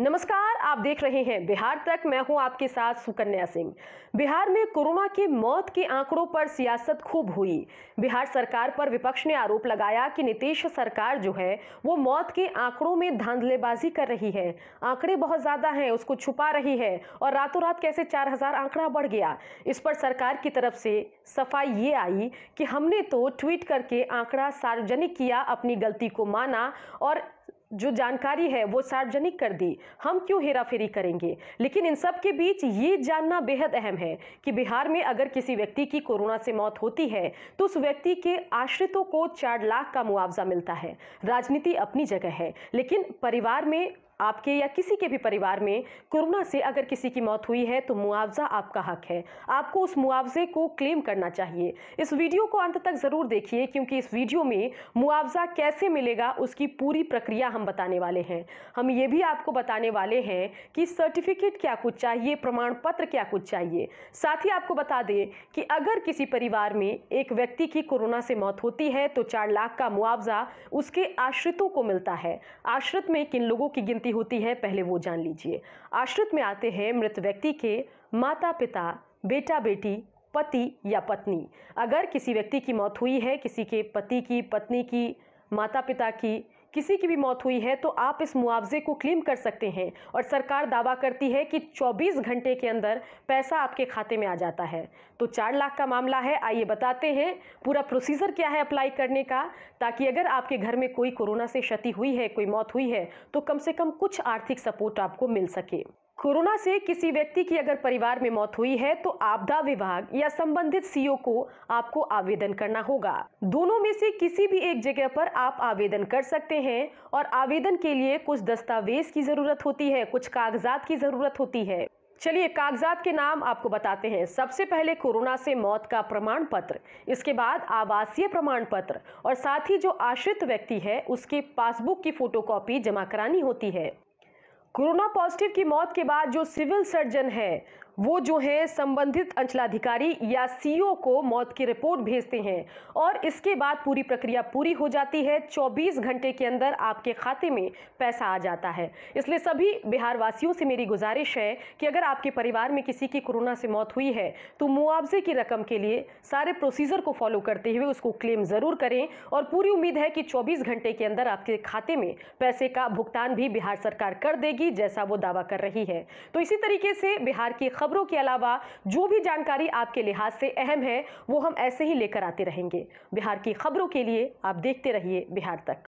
नमस्कार आप देख रहे हैं बिहार तक मैं हूं आपके साथ सुकन्या सिंह बिहार में कोरोना की मौत के आंकड़ों पर सियासत खूब हुई बिहार सरकार पर विपक्ष ने आरोप लगाया कि नीतीश सरकार जो है वो मौत के आंकड़ों में धांधलेबाजी कर रही है आंकड़े बहुत ज़्यादा हैं उसको छुपा रही है और रातों रात कैसे चार आंकड़ा बढ़ गया इस पर सरकार की तरफ से सफाई ये आई कि हमने तो ट्वीट करके आंकड़ा सार्वजनिक किया अपनी गलती को माना और जो जानकारी है वो सार्वजनिक कर दी हम क्यों हेराफेरी करेंगे लेकिन इन सब के बीच ये जानना बेहद अहम है कि बिहार में अगर किसी व्यक्ति की कोरोना से मौत होती है तो उस व्यक्ति के आश्रितों को चार लाख का मुआवजा मिलता है राजनीति अपनी जगह है लेकिन परिवार में आपके या किसी के भी परिवार में कोरोना से अगर किसी की मौत हुई है तो मुआवजा आपका हक है आपको उस मुआवजे को क्लेम करना चाहिए इस वीडियो को अंत तक ज़रूर देखिए क्योंकि इस वीडियो में मुआवजा कैसे मिलेगा उसकी पूरी प्रक्रिया हम बताने वाले हैं हम ये भी आपको बताने वाले हैं कि सर्टिफिकेट क्या कुछ चाहिए प्रमाण पत्र क्या कुछ चाहिए साथ ही आपको बता दें कि अगर किसी परिवार में एक व्यक्ति की कोरोना से मौत होती है तो चार लाख का मुआवजा उसके आश्रितों को मिलता है आश्रित में किन लोगों की गिनती स्थिति होती है पहले वो जान लीजिए आश्रित में आते हैं मृत व्यक्ति के माता पिता बेटा बेटी पति या पत्नी अगर किसी व्यक्ति की मौत हुई है किसी के पति की पत्नी की माता पिता की किसी की भी मौत हुई है तो आप इस मुआवजे को क्लेम कर सकते हैं और सरकार दावा करती है कि 24 घंटे के अंदर पैसा आपके खाते में आ जाता है तो चार लाख का मामला है आइए बताते हैं पूरा प्रोसीजर क्या है अप्लाई करने का ताकि अगर आपके घर में कोई कोरोना से क्षति हुई है कोई मौत हुई है तो कम से कम कुछ आर्थिक सपोर्ट आपको मिल सके कोरोना से किसी व्यक्ति की अगर परिवार में मौत हुई है तो आपदा विभाग या संबंधित सीओ को आपको आवेदन करना होगा दोनों में से किसी भी एक जगह पर आप आवेदन कर सकते हैं और आवेदन के लिए कुछ दस्तावेज की जरूरत होती है कुछ कागजात की जरूरत होती है चलिए कागजात के नाम आपको बताते हैं सबसे पहले कोरोना से मौत का प्रमाण पत्र इसके बाद आवासीय प्रमाण पत्र और साथ ही जो आश्रित व्यक्ति है उसके पासबुक की फोटोकॉपी जमा करानी होती है कोरोना पॉजिटिव की मौत के बाद जो सिविल सर्जन है वो जो है संबंधित अंचलाधिकारी या सीईओ को मौत की रिपोर्ट भेजते हैं और इसके बाद पूरी प्रक्रिया पूरी हो जाती है 24 घंटे के अंदर आपके खाते में पैसा आ जाता है इसलिए सभी बिहार वासियों से मेरी गुजारिश है कि अगर आपके परिवार में किसी की कोरोना से मौत हुई है तो मुआवजे की रकम के लिए सारे प्रोसीजर को फॉलो करते हुए उसको क्लेम ज़रूर करें और पूरी उम्मीद है कि चौबीस घंटे के अंदर आपके खाते में पैसे का भुगतान भी बिहार सरकार कर देगी जैसा वो दावा कर रही है तो इसी तरीके से बिहार की खबर खबरों के अलावा जो भी जानकारी आपके लिहाज से अहम है वो हम ऐसे ही लेकर आते रहेंगे बिहार की खबरों के लिए आप देखते रहिए बिहार तक